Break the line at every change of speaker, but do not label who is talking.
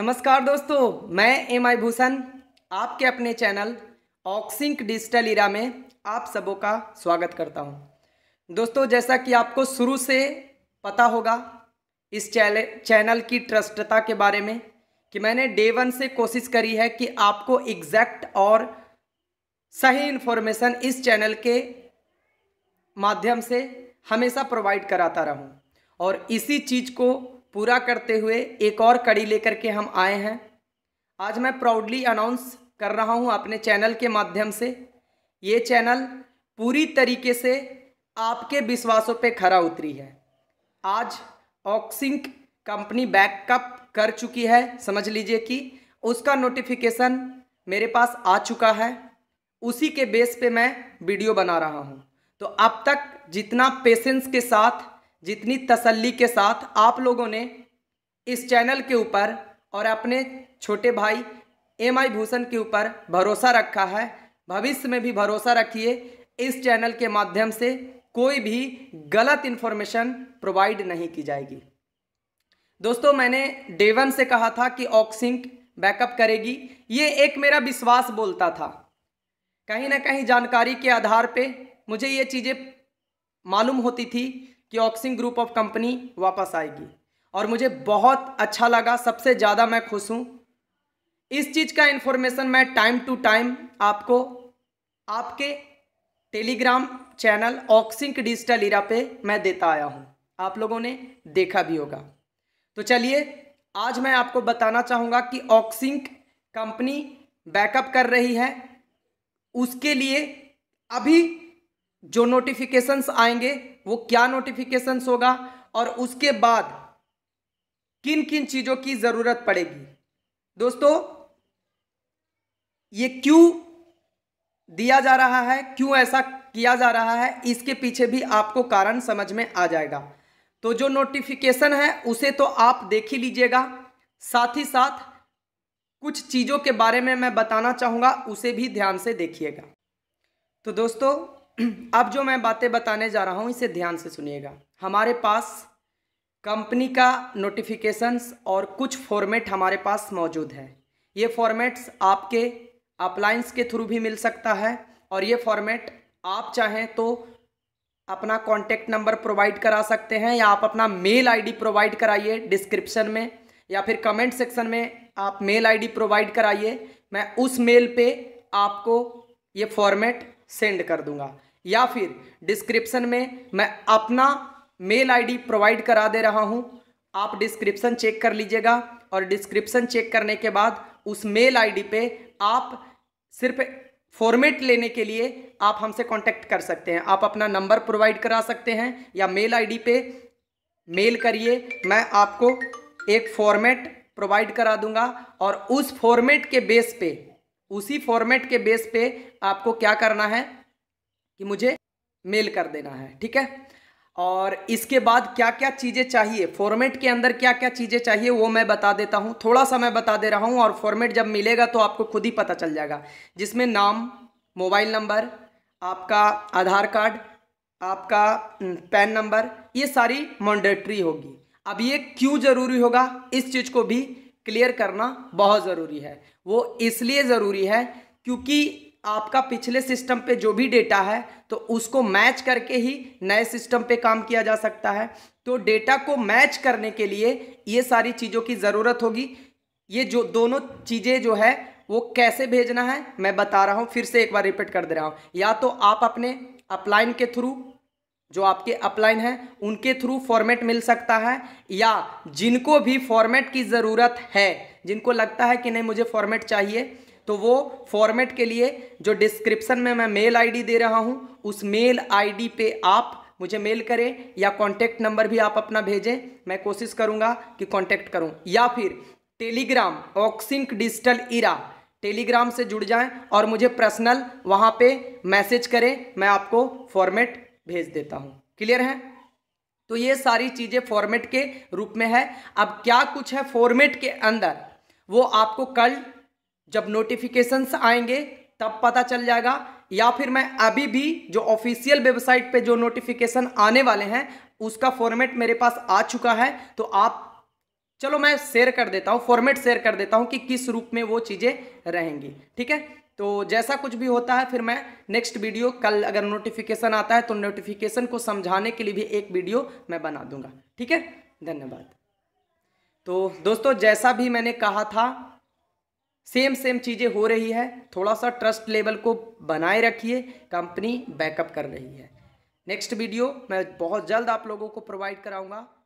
नमस्कार दोस्तों मैं एम आई भूषण आपके अपने चैनल ऑक्सिंक डिजिटल इरा में आप सबों का स्वागत करता हूं। दोस्तों जैसा कि आपको शुरू से पता होगा इस चैनल की ट्रस्टता के बारे में कि मैंने डे वन से कोशिश करी है कि आपको एग्जैक्ट और सही इन्फॉर्मेशन इस चैनल के माध्यम से हमेशा प्रोवाइड कराता रहूं और इसी चीज़ को पूरा करते हुए एक और कड़ी लेकर के हम आए हैं आज मैं प्राउडली अनाउंस कर रहा हूं अपने चैनल के माध्यम से ये चैनल पूरी तरीके से आपके विश्वासों पे खरा उतरी है आज ऑक्सिंक कंपनी बैकअप कर चुकी है समझ लीजिए कि उसका नोटिफिकेशन मेरे पास आ चुका है उसी के बेस पे मैं वीडियो बना रहा हूँ तो अब तक जितना पेशेंस के साथ जितनी तसल्ली के साथ आप लोगों ने इस चैनल के ऊपर और अपने छोटे भाई एम आई भूषण के ऊपर भरोसा रखा है भविष्य में भी भरोसा रखिए इस चैनल के माध्यम से कोई भी गलत इन्फॉर्मेशन प्रोवाइड नहीं की जाएगी दोस्तों मैंने डेवन से कहा था कि ऑक्सिंक बैकअप करेगी ये एक मेरा विश्वास बोलता था कहीं ना कहीं जानकारी के आधार पे मुझे ये चीज़ें मालूम होती थी कि ऑक्सिंग ग्रुप ऑफ कंपनी वापस आएगी और मुझे बहुत अच्छा लगा सबसे ज़्यादा मैं खुश हूँ इस चीज़ का इन्फॉर्मेशन मैं टाइम टू टाइम आपको आपके टेलीग्राम चैनल ऑक्सिंक डिजिटल इरा पे मैं देता आया हूँ आप लोगों ने देखा भी होगा तो चलिए आज मैं आपको बताना चाहूँगा कि ऑक्सिंक कंपनी बैकअप कर रही है उसके लिए अभी जो नोटिफिकेशंस आएंगे वो क्या नोटिफिकेशंस होगा और उसके बाद किन किन चीज़ों की ज़रूरत पड़ेगी दोस्तों ये क्यों दिया जा रहा है क्यों ऐसा किया जा रहा है इसके पीछे भी आपको कारण समझ में आ जाएगा तो जो नोटिफिकेशन है उसे तो आप देख ही लीजिएगा साथ ही साथ कुछ चीज़ों के बारे में मैं बताना चाहूँगा उसे भी ध्यान से देखिएगा तो दोस्तों अब जो मैं बातें बताने जा रहा हूँ इसे ध्यान से सुनिएगा हमारे पास कंपनी का नोटिफिकेशंस और कुछ फॉर्मेट हमारे पास मौजूद है ये फॉर्मेट्स आपके अप्लाइंस के थ्रू भी मिल सकता है और ये फॉर्मेट आप चाहें तो अपना कॉन्टैक्ट नंबर प्रोवाइड करा सकते हैं या आप अपना मेल आईडी प्रोवाइड कराइए डिस्क्रिप्शन में या फिर कमेंट सेक्शन में आप मेल आईडी प्रोवाइड कराइए मैं उस मेल पे आपको ये फॉर्मेट सेंड कर दूंगा या फिर डिस्क्रिप्शन में मैं अपना मेल आईडी प्रोवाइड करा दे रहा हूँ आप डिस्क्रिप्शन चेक कर लीजिएगा और डिस्क्रिप्शन चेक करने के बाद उस मेल आईडी पे आप सिर्फ फॉर्मेट लेने के लिए आप हमसे कांटेक्ट कर सकते हैं आप अपना नंबर प्रोवाइड करा सकते हैं या मेल आईडी पे मेल करिए मैं आपको एक फॉर्मेट प्रोवाइड करा दूंगा और उस फॉर्मेट के बेस पे उसी फॉर्मेट के बेस पे आपको क्या करना है कि मुझे मेल कर देना है ठीक है और इसके बाद क्या क्या चीज़ें चाहिए फॉर्मेट के अंदर क्या क्या चीज़ें चाहिए वो मैं बता देता हूँ थोड़ा सा मैं बता दे रहा हूँ और फॉर्मेट जब मिलेगा तो आपको खुद ही पता चल जाएगा जिसमें नाम मोबाइल नंबर आपका आधार कार्ड आपका पैन नंबर ये सारी मॉन्डेट्री होगी अब ये क्यों ज़रूरी होगा इस चीज़ को भी क्लियर करना बहुत ज़रूरी है वो इसलिए ज़रूरी है क्योंकि आपका पिछले सिस्टम पे जो भी डेटा है तो उसको मैच करके ही नए सिस्टम पे काम किया जा सकता है तो डेटा को मैच करने के लिए ये सारी चीज़ों की ज़रूरत होगी ये जो दोनों चीज़ें जो है वो कैसे भेजना है मैं बता रहा हूँ फिर से एक बार रिपीट कर दे रहा हूँ या तो आप अपने अपलाइन के थ्रू जो आपके अपलाइन हैं उनके थ्रू फॉर्मेट मिल सकता है या जिनको भी फॉर्मेट की ज़रूरत है जिनको लगता है कि नहीं मुझे फॉर्मेट चाहिए तो वो फॉर्मेट के लिए जो डिस्क्रिप्शन में मैं मेल आईडी दे रहा हूँ उस मेल आईडी पे आप मुझे मेल करें या कॉन्टैक्ट नंबर भी आप अपना भेजें मैं कोशिश करूँगा कि कॉन्टैक्ट करूँ या फिर टेलीग्राम ऑक्सिंक डिजिटल इरा टेलीग्राम से जुड़ जाएं और मुझे पर्सनल वहाँ पे मैसेज करें मैं आपको फॉर्मेट भेज देता हूँ क्लियर है तो ये सारी चीज़ें फॉर्मेट के रूप में है अब क्या कुछ है फॉर्मेट के अंदर वो आपको कल जब नोटिफिकेशंस आएंगे तब पता चल जाएगा या फिर मैं अभी भी जो ऑफिशियल वेबसाइट पे जो नोटिफिकेशन आने वाले हैं उसका फॉर्मेट मेरे पास आ चुका है तो आप चलो मैं शेयर कर देता हूँ फॉर्मेट शेयर कर देता हूँ कि किस रूप में वो चीज़ें रहेंगी ठीक है तो जैसा कुछ भी होता है फिर मैं नेक्स्ट वीडियो कल अगर नोटिफिकेशन आता है तो नोटिफिकेशन को समझाने के लिए भी एक वीडियो मैं बना दूंगा ठीक है धन्यवाद तो दोस्तों जैसा भी मैंने कहा था सेम सेम चीज़ें हो रही है थोड़ा सा ट्रस्ट लेवल को बनाए रखिए कंपनी बैकअप कर रही है नेक्स्ट वीडियो मैं बहुत जल्द आप लोगों को प्रोवाइड कराऊंगा